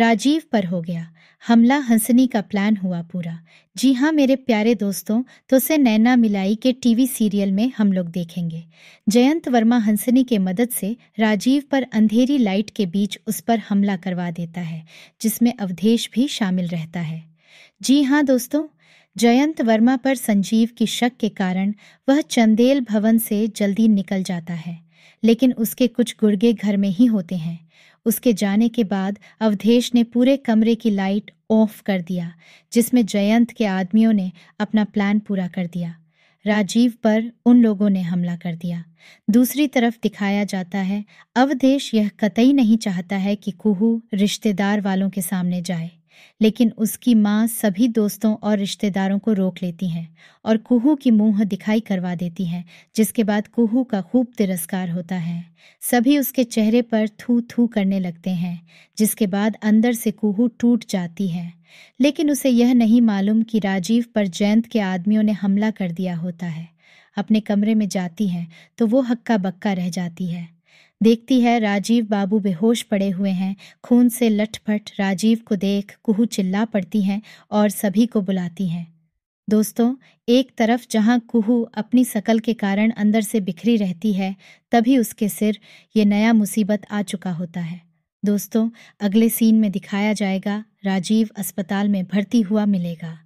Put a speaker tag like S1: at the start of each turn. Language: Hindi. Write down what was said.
S1: राजीव पर हो गया हमला हंसनी का प्लान हुआ पूरा जी हाँ मेरे प्यारे दोस्तों तो से नैना मिलाई के टीवी सीरियल में हम लोग देखेंगे जयंत वर्मा हंसनी के मदद से राजीव पर अंधेरी लाइट के बीच उस पर हमला करवा देता है जिसमें अवधेश भी शामिल रहता है जी हाँ दोस्तों जयंत वर्मा पर संजीव की शक के कारण वह चंदेल भवन से जल्दी निकल जाता है लेकिन उसके कुछ गुड़गे घर में ही होते हैं उसके जाने के बाद अवधेश ने पूरे कमरे की लाइट ऑफ कर दिया जिसमें जयंत के आदमियों ने अपना प्लान पूरा कर दिया राजीव पर उन लोगों ने हमला कर दिया दूसरी तरफ दिखाया जाता है अवधेश यह कतई नहीं चाहता है कि कुहू रिश्तेदार वालों के सामने जाए लेकिन उसकी माँ सभी दोस्तों और रिश्तेदारों को रोक लेती हैं और कुहू की मुंह दिखाई करवा देती हैं जिसके बाद कुहू का खूब तिरस्कार होता है सभी उसके चेहरे पर थू थू करने लगते हैं जिसके बाद अंदर से कुहू टूट जाती है लेकिन उसे यह नहीं मालूम कि राजीव पर जयंत के आदमियों ने हमला कर दिया होता है अपने कमरे में जाती है तो वो हक्का बक्का रह जाती है देखती है राजीव बाबू बेहोश पड़े हुए हैं खून से लठपट राजीव को देख कुहू चिल्ला पड़ती हैं और सभी को बुलाती हैं दोस्तों एक तरफ जहां कुहू अपनी शकल के कारण अंदर से बिखरी रहती है तभी उसके सिर ये नया मुसीबत आ चुका होता है दोस्तों अगले सीन में दिखाया जाएगा राजीव अस्पताल में भर्ती हुआ मिलेगा